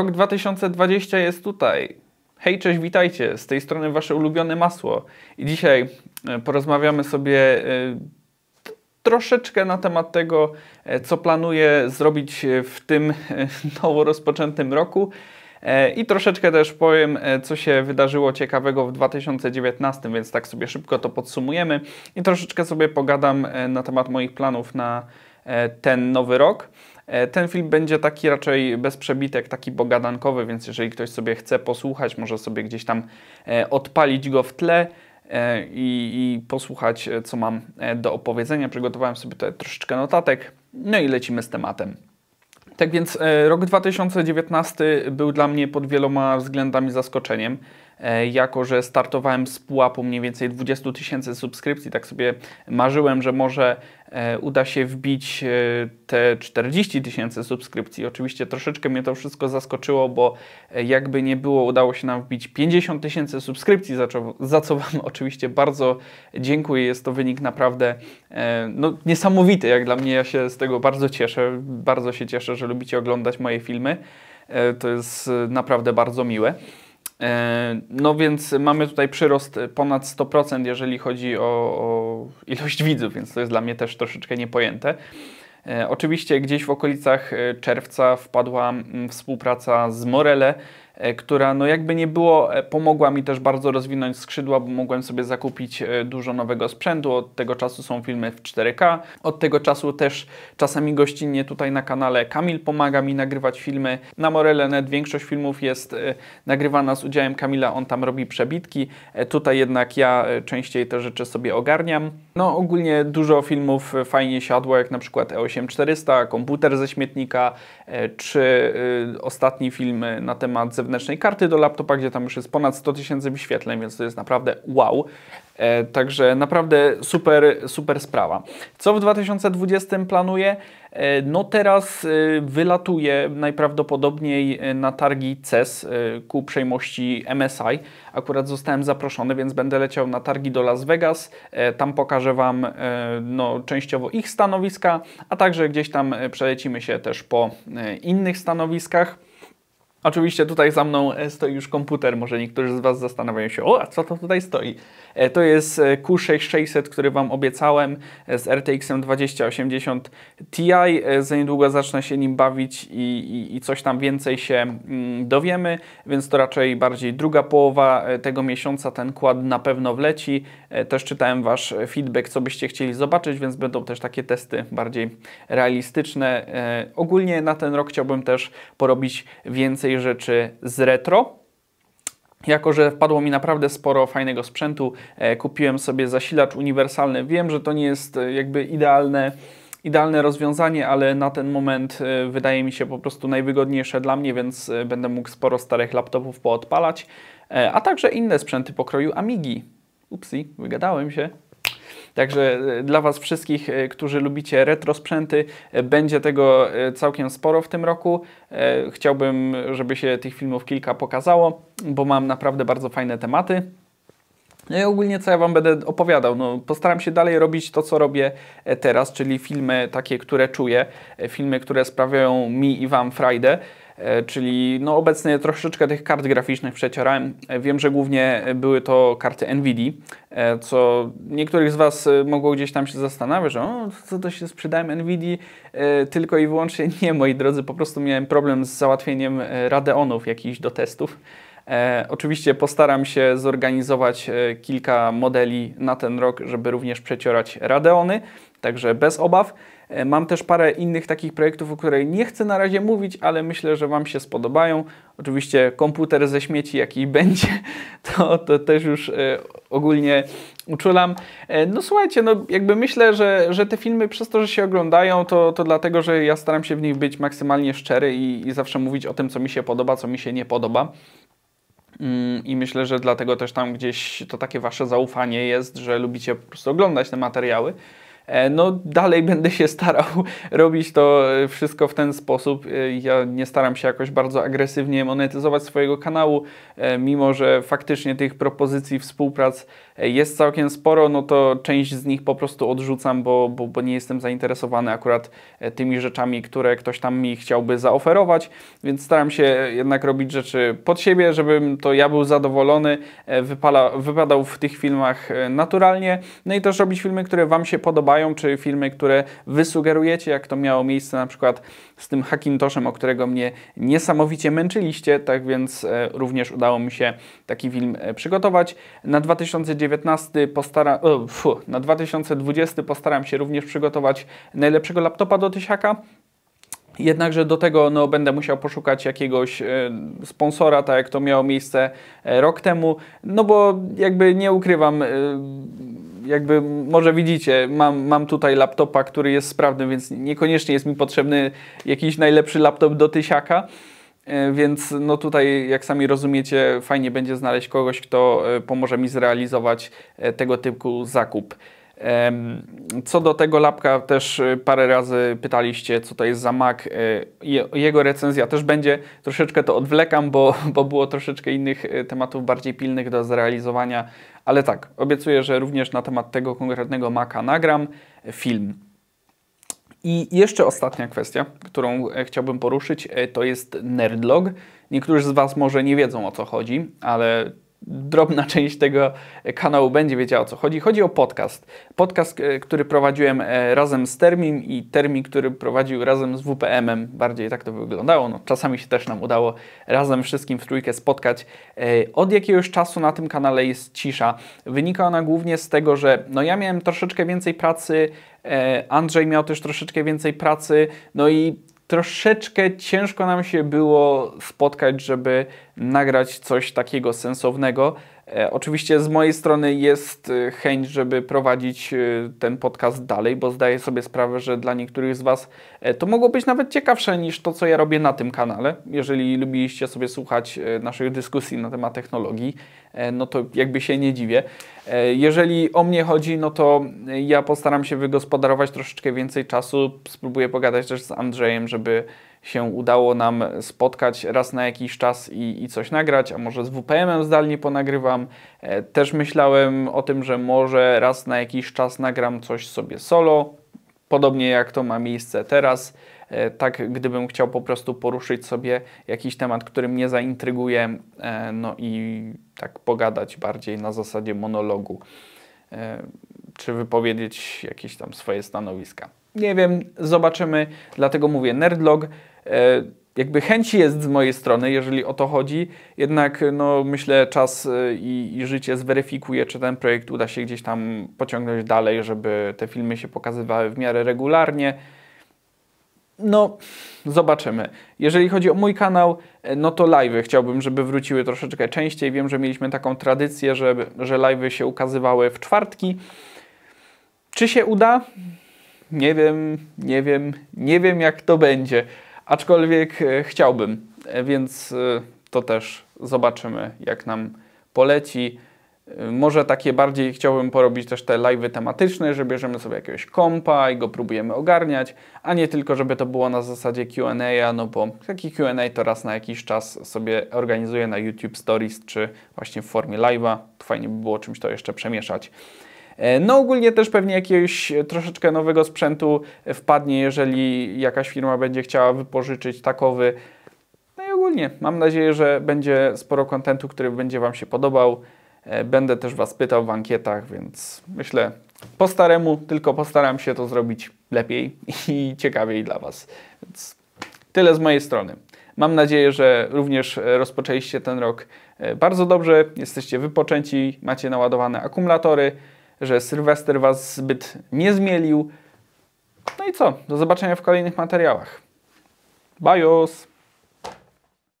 Rok 2020 jest tutaj. Hej, cześć, witajcie. Z tej strony wasze ulubione masło. I dzisiaj e, porozmawiamy sobie e, troszeczkę na temat tego, e, co planuję zrobić w tym nowo rozpoczętym roku. I troszeczkę też powiem, co się wydarzyło ciekawego w 2019, więc tak sobie szybko to podsumujemy i troszeczkę sobie pogadam na temat moich planów na ten nowy rok. E, ten film będzie taki raczej bez przebitek, taki bogadankowy, więc jeżeli ktoś sobie chce posłuchać, może sobie gdzieś tam e, odpalić go w tle. E, I, i, posłuchać, co mam do opowiedzenia. Przygotowałem sobie tutaj troszeczkę notatek, no i lecimy z tematem. Tak więc rok 2019 był dla mnie pod wieloma względami zaskoczeniem. E, jako że startowałem z pułapu mniej więcej 20 tysięcy subskrypcji, tak sobie marzyłem, że może e, uda się wbić e, te 40 tysięcy subskrypcji. Oczywiście troszeczkę mnie to wszystko zaskoczyło, bo jakby nie było, udało się nam wbić 50 tysięcy subskrypcji, za co, za co Wam oczywiście bardzo dziękuję. Jest to wynik naprawdę no, niesamowity, jak dla mnie. Ja się z tego bardzo cieszę. Bardzo się cieszę, że lubicie oglądać moje filmy. To jest naprawdę bardzo miłe. E, no więc mamy tutaj przyrost ponad 100%, jeżeli chodzi o, o, ilość widzów, więc to jest dla mnie też troszeczkę niepojęte. E, oczywiście gdzieś w okolicach e, czerwca wpadła mm, współpraca z Morele, E, która no jakby nie było, e, pomogła mi też bardzo rozwinąć skrzydła, bo mogłem sobie zakupić e, dużo nowego sprzętu. Od tego czasu są filmy w 4K. Od tego czasu też czasami gościnnie tutaj na kanale Kamil pomaga mi nagrywać filmy. Na Morele.net większość filmów jest nagrywana z udziałem Kamila, on tam robi przebitki. Tutaj jednak ja częściej te rzeczy sobie ogarniam. No ogólnie dużo filmów fajnie siadło, jak na przykład E8400, komputer ze śmietnika, czy ostatni film na temat zewnętrznego zewnętrznej karty do laptopa, gdzie tam już jest ponad 100 tysięcy wyświetleń, więc to jest naprawdę wow. E, także naprawdę super, super sprawa. Co w 2020 planuję? E, no teraz e, wylatuję najprawdopodobniej e, na targi CES e, ku przejmości MSI. Akurat zostałem zaproszony, więc będę leciał na targi do Las Vegas. E, tam pokażę Wam no, częściowo ich stanowiska, a także gdzieś tam przelecimy się też po innych stanowiskach. Oczywiście tutaj za mną e, stoi już komputer, może niektórzy z Was zastanawiają się, o, a co to tutaj stoi? E, to jest e, Q6600, który Wam obiecałem z RTX-em 2080 Ti. Za niedługo zacznę się nim bawić i, i, i coś tam więcej się mm, dowiemy, więc to raczej bardziej druga połowa tego miesiąca ten kład na pewno wleci. Też czytałem Wasz feedback, co byście chcieli zobaczyć, więc będą też takie testy bardziej realistyczne. Ogólnie na ten rok chciałbym też porobić więcej rzeczy z retro. Jako, że wpadło mi naprawdę sporo fajnego sprzętu, e, kupiłem sobie zasilacz uniwersalny. Wiem, że to nie jest e, jakby idealne, idealne rozwiązanie, ale na ten moment e, wydaje mi się po prostu najwygodniejsze dla mnie, więc będę mógł sporo starych laptopów poodpalać, a także inne sprzęty pokroju Amigi. Upsi, wygadałem się. Także e, dla Was wszystkich, e, którzy lubicie retro sprzęty, e, będzie tego całkiem sporo w tym roku. Chciałbym, żeby się tych filmów kilka pokazało, bo mam naprawdę bardzo fajne tematy. No i ogólnie co ja Wam będę opowiadał? No, postaram się dalej robić to, co robię teraz, czyli filmy takie, które czuję, filmy, które sprawiają mi i Wam frajdę. E, czyli no obecnie troszeczkę tych kart graficznych przecierałem. E, wiem, że głównie były to karty NVIDIA, e, co niektórych z Was mogło gdzieś tam się zastanawiać, że o, co to się sprzedałem NVIDII tylko i wyłącznie. Nie, moi drodzy, po prostu miałem problem z załatwieniem Radeonów jakichś do testów. E, oczywiście postaram się zorganizować e, kilka modeli na ten rok, żeby również przeciorać Radeony, także bez obaw. E, mam też parę innych takich projektów, o których nie chcę na razie mówić, ale myślę, że Wam się spodobają. Oczywiście komputer ze śmieci, jaki będzie, to, to też już e, ogólnie uczulam. E, no słuchajcie, no jakby myślę, że, że te filmy przez to, że się oglądają, to, to dlatego, że ja staram się w nich być maksymalnie szczery i, i zawsze mówić o tym, co mi się podoba, co mi się nie podoba. Mm, I myślę, że dlatego też tam gdzieś to takie wasze zaufanie jest, że lubicie po prostu oglądać te materiały. E, no dalej będę się starał robić to e, wszystko w ten sposób. E, ja nie staram się jakoś bardzo agresywnie monetyzować swojego kanału, mimo że faktycznie tych propozycji współprac jest całkiem sporo, no to część z nich po prostu odrzucam, bo, bo, bo nie jestem zainteresowany akurat tymi rzeczami, które ktoś tam mi chciałby zaoferować, więc staram się jednak robić rzeczy pod siebie, żebym to ja był zadowolony, wypala, wypadał w tych filmach naturalnie, no i też robić filmy, które Wam się podobają, podobają, czy filmy, które wysugerujecie, jak to miało miejsce na przykład z tym Hackintoshem, o którego mnie niesamowicie męczyliście, tak więc e, również udało mi się taki film e, przygotować. Na 2019 postara... O, fu, na 2020 postaram się również przygotować najlepszego laptopa do Tysiaka. Jednakże do tego no, będę musiał poszukać jakiegoś e, sponsora, tak jak to miało miejsce rok temu, no bo jakby nie ukrywam, jakby może widzicie, mam, mam tutaj laptopa, który jest sprawny, więc niekoniecznie jest mi potrzebny jakiś najlepszy laptop do tysiaka. E, więc no tutaj, jak sami rozumiecie, fajnie będzie znaleźć kogoś, kto e, pomoże mi zrealizować e, tego typu zakup. Co do tego lapka też y, parę razy pytaliście, co to jest za Mac. Y, jego recenzja też będzie. Troszeczkę to odwlekam, bo, bo było troszeczkę innych y, tematów bardziej pilnych do zrealizowania. Ale tak, obiecuję, że również na temat tego konkretnego Maca nagram film. I jeszcze ostatnia kwestia, którą e, chciałbym poruszyć, e, to jest Nerdlog. Niektórzy z Was może nie wiedzą o co chodzi, ale drobna część tego kanału będzie wiedziała o co chodzi. Chodzi o podcast. Podcast, e, który prowadziłem e, razem z Termim i Termi, który prowadził razem z WPM-em. Bardziej tak to wyglądało. No, czasami się też nam udało razem wszystkim w trójkę spotkać. E, od jakiegoś czasu na tym kanale jest cisza. Wynika ona głównie z tego, że no, ja miałem troszeczkę więcej pracy Andrzej miał też troszeczkę więcej pracy, no i troszeczkę ciężko nam się było spotkać, żeby nagrać coś takiego sensownego. E, oczywiście z mojej strony jest e, chęć, żeby prowadzić e, ten podcast dalej, bo zdaję sobie sprawę, że dla niektórych z Was to mogło być nawet ciekawsze niż to, co ja robię na tym kanale. Jeżeli lubiliście sobie słuchać naszych dyskusji na temat technologii, no to jakby się nie dziwię. Jeżeli o mnie chodzi, no to ja postaram się wygospodarować troszeczkę więcej czasu. Spróbuję pogadać też z Andrzejem, żeby się udało nam spotkać raz na jakiś czas i, i coś nagrać, a może z WPM-em zdalnie ponagrywam. E, też myślałem o tym, że może raz na jakiś czas nagram coś sobie solo, podobnie jak to ma miejsce teraz. E, tak, gdybym chciał po prostu poruszyć sobie jakiś temat, który mnie zaintryguje, e, no i tak pogadać bardziej na zasadzie monologu, czy wypowiedzieć jakieś tam swoje stanowiska. Nie wiem, zobaczymy. Dlatego mówię, Nerdlog e, jakby chęci jest z mojej strony, jeżeli o to chodzi, jednak no, myślę czas e, i, i, życie zweryfikuje, czy ten projekt uda się gdzieś tam pociągnąć dalej, żeby te filmy się pokazywały w miarę regularnie. No, zobaczymy. Jeżeli chodzi o mój kanał, e, no to live'y chciałbym, żeby wróciły troszeczkę częściej. Wiem, że mieliśmy taką tradycję, że, że live'y się ukazywały w czwartki. Czy się uda? nie wiem, nie wiem, nie wiem jak to będzie, aczkolwiek e, chciałbym, e, więc e, to też zobaczymy jak nam poleci. Może takie bardziej chciałbym porobić też te live'y tematyczne, że bierzemy sobie jakiegoś kompa i go próbujemy ogarniać, a nie tylko, żeby to było na zasadzie Q&A, no bo taki Q&A to raz na jakiś czas sobie organizuję na YouTube Stories czy właśnie w formie live'a. Fajnie by było czymś to jeszcze przemieszać. E, no ogólnie też pewnie jakiegoś e, troszeczkę nowego sprzętu wpadnie, jeżeli jakaś firma będzie chciała wypożyczyć takowy. No i ogólnie mam nadzieję, że będzie sporo kontentu, który będzie Wam się podobał. E, będę też Was pytał w ankietach, więc myślę po staremu, tylko postaram się to zrobić lepiej i ciekawiej dla Was. Więc tyle z mojej strony. Mam nadzieję, że również rozpoczęliście ten rok bardzo dobrze, jesteście wypoczęci, macie naładowane akumulatory że Sylwester Was zbyt nie zmielił. No i co? Do zobaczenia w kolejnych materiałach. Bajos!